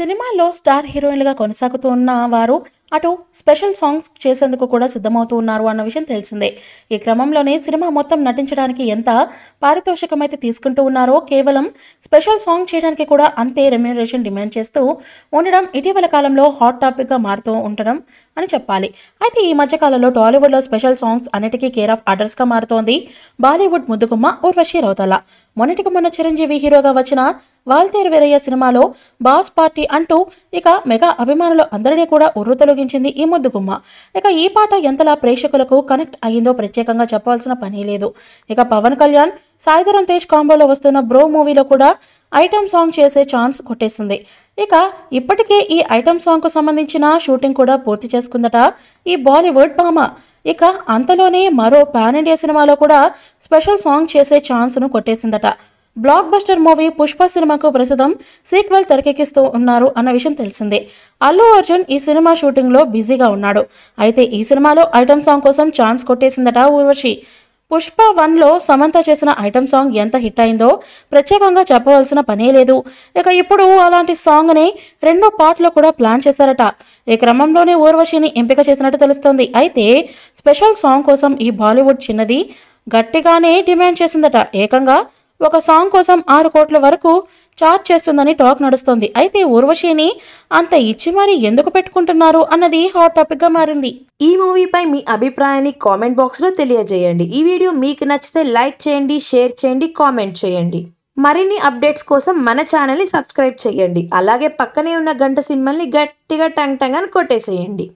సినిమాల్లో స్టార్ హీరోయిన్లుగా కొనసాగుతూ ఉన్న వారు అటు స్పెషల్ సాంగ్స్ చేసేందుకు కూడా సిద్ధమవుతూ ఉన్నారు అన్న విషయం తెలిసిందే ఈ క్రమంలోనే సినిమా మొత్తం నటించడానికి ఎంత పారితోషికమైతే తీసుకుంటూ ఉన్నారో కేవలం స్పెషల్ సాంగ్ చేయడానికి కూడా అంతే రెమ్యూనరేషన్ డిమాండ్ చేస్తూ ఉండడం ఇటీవల కాలంలో హాట్ టాపిక్గా మారుతూ ఉండడం అని చెప్పాలి అయితే ఈ మధ్యకాలంలో టాలీవుడ్లో స్పెషల్ సాంగ్స్ అన్నిటికీ కేర్ ఆఫ్ అడ్రస్గా మారుతోంది బాలీవుడ్ ముద్దుగుమ్మ ఉర్వశి రౌతల మొన్నటికి మొన్న చిరంజీవి హీరోగా వచ్చిన వాల్తేరు వీరయ్య సినిమాలో బాస్ పార్టీ అంటూ ఇక మెగా అభిమానులు అందరినీ కూడా ఉర్రుతలు ఉపయోగించింది ఈ ముద్దుగుమ్మ ఇక ఈ పాట ఎంతలా ప్రేక్షకులకు కనెక్ట్ అయ్యిందో ప్రత్యేకంగా చెప్పాల్సిన పని లేదు ఇక పవన్ కళ్యాణ్ సాయిధరం తేజ్ కాంబోలో వస్తున్న బ్రో మూవీలో కూడా ఐటమ్ సాంగ్ చేసే ఛాన్స్ కొట్టేసింది ఇక ఇప్పటికే ఈ ఐటమ్ సాంగ్కు సంబంధించిన షూటింగ్ కూడా పూర్తి చేసుకుందట ఈ బాలీవుడ్ భామ ఇక అంతలోనే మరో పాన్ ఇండియా సినిమాలో కూడా స్పెషల్ సాంగ్ చేసే ఛాన్స్ను కొట్టేసిందట బ్లాక్ బస్టర్ మూవీ పుష్ప సినిమాకు ప్రస్తుతం సీక్వెల్ తెరకెక్కిస్తూ ఉన్నారు అన్న విషయం తెలిసిందే అల్లు అర్జున్ ఈ సినిమా షూటింగ్లో బిజీగా ఉన్నాడు అయితే ఈ సినిమాలో ఐటమ్ సాంగ్ కోసం ఛాన్స్ కొట్టేసిందట ఊర్వశి పుష్ప వన్లో సమంత చేసిన ఐటమ్ సాంగ్ ఎంత హిట్ అయిందో ప్రత్యేకంగా చెప్పవలసిన పనే లేదు ఇక ఇప్పుడు అలాంటి సాంగ్ని రెండో పార్ట్లో కూడా ప్లాన్ చేశారట ఈ క్రమంలోనే ఊర్వశిని ఎంపిక చేసినట్టు తెలుస్తోంది అయితే స్పెషల్ సాంగ్ కోసం ఈ బాలీవుడ్ చిన్నది గట్టిగానే డిమాండ్ చేసిందట ఏకంగా ఒక సాంగ్ కోసం ఆరు కోట్ల వరకు చార్జ్ చేస్తుందని టాక్ నడుస్తోంది అయితే ఊర్వశిని అంత ఇచ్చి మరీ ఎందుకు పెట్టుకుంటున్నారు అన్నది హాట్ టాపిక్గా మారింది ఈ మూవీపై మీ అభిప్రాయాన్ని కామెంట్ బాక్స్లో తెలియజేయండి ఈ వీడియో మీకు నచ్చితే లైక్ చేయండి షేర్ చేయండి కామెంట్ చేయండి మరిన్ని అప్డేట్స్ కోసం మన ఛానల్ని సబ్స్క్రైబ్ చేయండి అలాగే పక్కనే ఉన్న గంట సినిమాల్ని గట్టిగా టంగ్ టంగ్ అని కొట్టేసేయండి